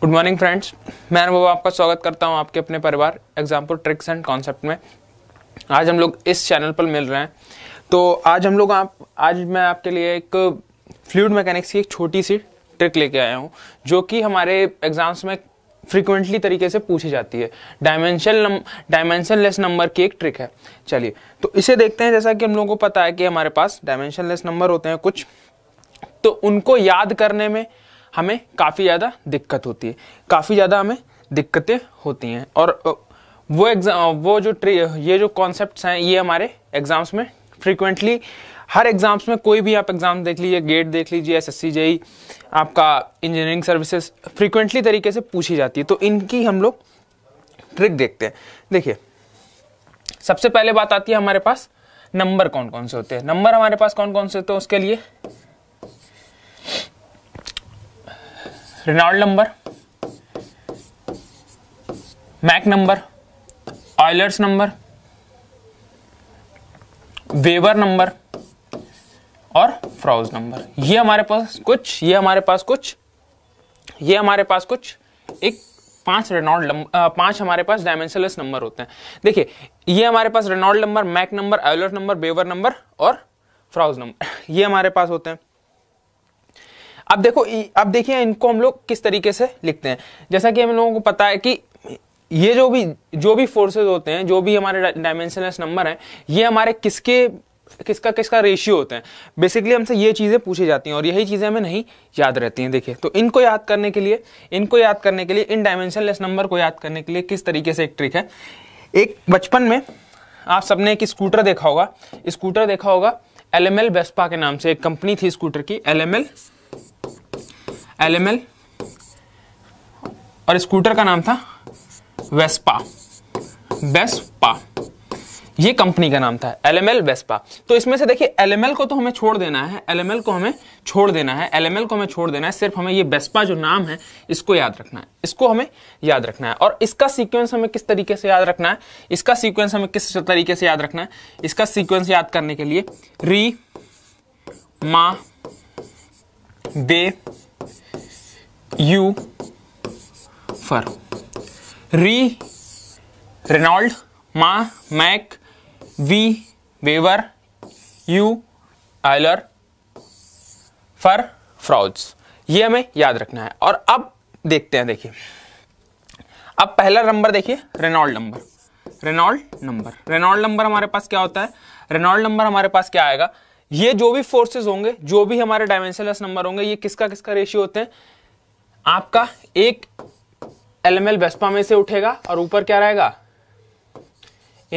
good morning friends मैं अनुभव आपका स्वागत करता हूं आपके अपने परिवार एग्जाम्पल ट्रिक्स एंड कॉन्सेप्ट में आज हम लोग इस चैनल पर मिल रहे हैं तो आज हम लोग आप आज मैं आपके लिए एक फ्लूड मैकेनिक्स की एक छोटी सी ट्रिक लेके आया हूँ जो कि हमारे एग्जाम्स में फ्रिक्वेंटली तरीके से पूछी जाती है डायमेंशन नम, डायमेंशन लेस नंबर की एक ट्रिक है चलिए तो इसे देखते हैं जैसा कि हम लोगों को पता है कि हमारे पास डायमेंशन लेस नंबर होते हैं कुछ तो उनको याद करने में हमें काफ़ी ज़्यादा दिक्कत होती है काफ़ी ज़्यादा हमें दिक्कतें होती हैं और वो एग्ज़ाम वो जो ट्री ये जो कॉन्सेप्ट्स हैं ये हमारे एग्ज़ाम्स में फ्रिक्वेंटली हर एग्ज़ाम्स में कोई भी आप एग्ज़ाम देख लीजिए गेट देख लीजिए एस एस e, आपका इंजीनियरिंग सर्विसेज फ्रिक्वेंटली तरीके से पूछी जाती है तो इनकी हम लोग ट्रिक देखते हैं देखिए सबसे पहले बात आती है हमारे पास नंबर कौन कौन से होते हैं नंबर हमारे पास कौन कौन से होते हैं उसके लिए Reynold number Mach number Euler's number Weber number और फ्राउज नंबर ये हमारे पास कुछ ये हमारे पास कुछ ये हमारे पास कुछ एक पांच रेनॉल्ड पांच हमारे पास डायमेंशनलेस नंबर होते हैं देखिए ये हमारे पास Reynold number Mach number Euler number Weber number और फ्राउज नंबर ये हमारे पास होते हैं अब देखो अब देखिए इनको हम लोग किस तरीके से लिखते हैं जैसा कि हम लोगों को पता है कि ये जो भी जो भी फोर्सेज होते हैं जो भी हमारे डायमेंशनलेस नंबर हैं ये हमारे किसके किसका किसका रेशियो होता है बेसिकली हमसे ये चीज़ें पूछी जाती हैं और यही चीज़ें हमें नहीं याद रहती हैं देखिए तो इनको याद करने के लिए इनको याद करने के लिए इन डायमेंशन नंबर को याद करने के लिए किस तरीके से एक ट्रिक है एक बचपन में आप सबने एक स्कूटर देखा होगा स्कूटर देखा होगा एल एम वेस्पा के नाम से एक कंपनी थी स्कूटर की एल एम एल और स्कूटर का नाम था वेस्पा वेस्पा ये कंपनी का नाम था एल वेस्पा तो इसमें से देखिए एल को तो हमें छोड़ देना है एल को हमें छोड़ देना है एल को हमें छोड़ देना है सिर्फ हमें ये वेस्पा जो नाम है इसको याद रखना है इसको हमें याद रखना है और इसका सीक्वेंस हमें किस तरीके से याद रखना है इसका सीक्वेंस हमें किस तरीके से याद रखना है इसका सीक्वेंस याद करने के लिए री मा दे यू फर री रेनॉल्ड मा मैक वी वेवर यू आयलर फर फ्रॉड्स ये हमें याद रखना है और अब देखते हैं देखिए अब पहला नंबर देखिए Reynold number Reynold number Reynold number हमारे पास क्या होता है रेनॉल्ड नंबर हमारे पास क्या आएगा ये जो भी फोर्सेस होंगे जो भी हमारे डायमेंशनलेस नंबर होंगे ये किसका किसका रेशियो होते हैं आपका एक एलएमएल वेस्पा में से उठेगा और ऊपर क्या रहेगा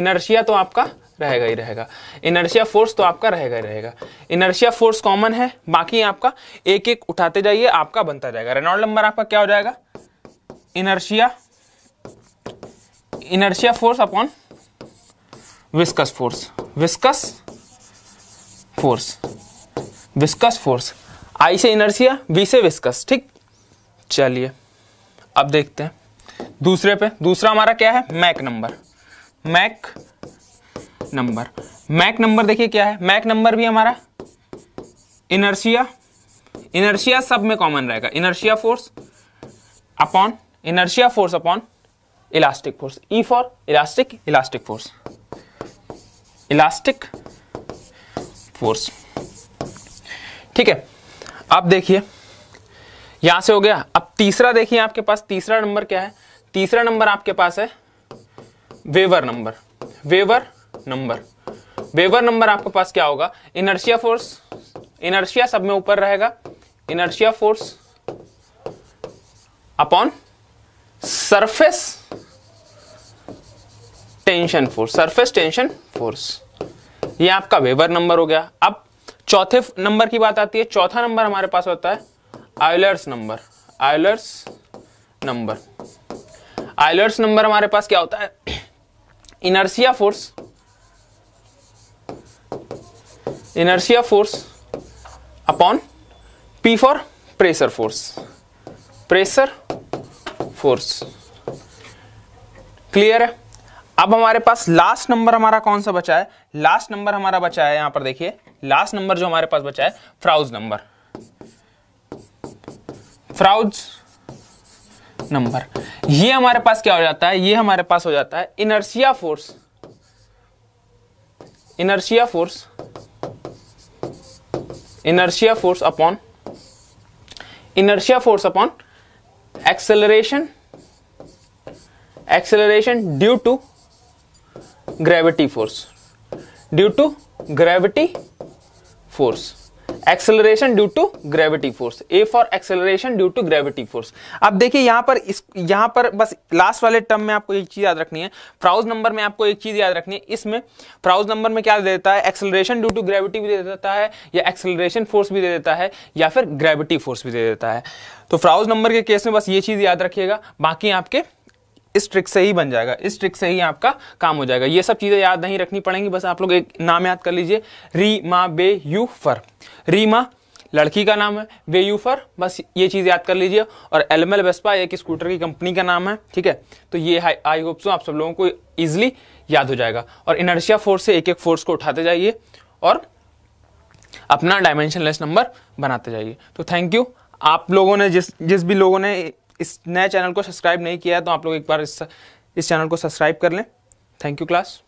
इनर्शिया तो आपका रहेगा ही रहेगा इनर्शिया फोर्स तो आपका रहेगा ही रहेगा इनर्शिया फोर्स कॉमन है बाकी आपका एक एक उठाते जाइए आपका बनता जाएगा रेनॉल्ड नंबर आपका क्या हो जाएगा inertia inertia force upon viscous force viscous force viscous force I से इनर्शिया बी से विस्कस ठीक चलिए अब देखते हैं दूसरे पे दूसरा हमारा क्या है Mach number Mach number Mach number देखिए क्या है मैक नंबर भी हमारा इनर्शिया इनर्शिया सब में कॉमन रहेगा inertia force upon inertia force upon elastic force E for elastic elastic force elastic force ठीक है अब देखिए यहां से हो गया अब तीसरा देखिए आपके पास तीसरा नंबर क्या है तीसरा नंबर आपके पास है Weber number Weber number Weber number आपके पास क्या होगा इनर्शिया फोर्स इनर्शिया सब में ऊपर रहेगा inertia force upon surface tension force surface tension force ये आपका वेवर नंबर हो गया अब चौथे नंबर की बात आती है चौथा नंबर हमारे पास होता है Euler's number Euler's number Euler's number हमारे पास क्या होता है inertia force inertia force upon P for pressure force pressure force clear है अब हमारे पास लास्ट नंबर हमारा कौन सा बचा है लास्ट नंबर हमारा बचा है यहां पर देखिए लास्ट नंबर जो हमारे पास बचा है फ्राउज नंबर फ्राउज नंबर ये हमारे पास क्या हो जाता है ये हमारे पास हो जाता है inertia force inertia force inertia force upon inertia force upon acceleration acceleration due to gravity force due to gravity force acceleration due to gravity force A for acceleration due to gravity force अब देखिए यहां पर इस यहां पर बस last वाले term में आपको एक चीज याद रखनी है फ्राउज नंबर में आपको एक चीज याद रखनी है इसमें फ्राउज नंबर में क्या देता है एक्सेलरेशन ड्यू टू ग्रेविटी भी दे देता है या एक्सेलरेशन फोर्स भी दे देता है या फिर ग्रेविटी फोर्स भी दे देता है तो फ्राउज नंबर के केस में बस ये चीज याद रखिएगा बाकी आपके इस ट्रिक से ही बन जाएगा इस ट्रिक से ही आपका काम हो जाएगा ये सब चीज़ें याद नहीं रखनी पड़ेंगी बस आप लोग एक नाम याद कर लीजिए री मा बे यू फर री मा लड़की का नाम है वे यू फर बस ये चीज़ याद कर लीजिए और एल एम एल वेस्पा एक स्कूटर की कंपनी का नाम है ठीक है तो ये आई होप सो आप सब लोगों को ईजिली याद हो जाएगा और इनर्शिया फोर्स से एक एक फोर्स को उठाते जाइए और अपना डायमेंशनलेस नंबर बनाते जाइए तो थैंक यू आप लोगों ने जिस जिस भी लोगों ने इस नए चैनल को सब्सक्राइब नहीं किया है तो आप लोग एक बार इस इस चैनल को सब्सक्राइब कर लें थैंक यू क्लास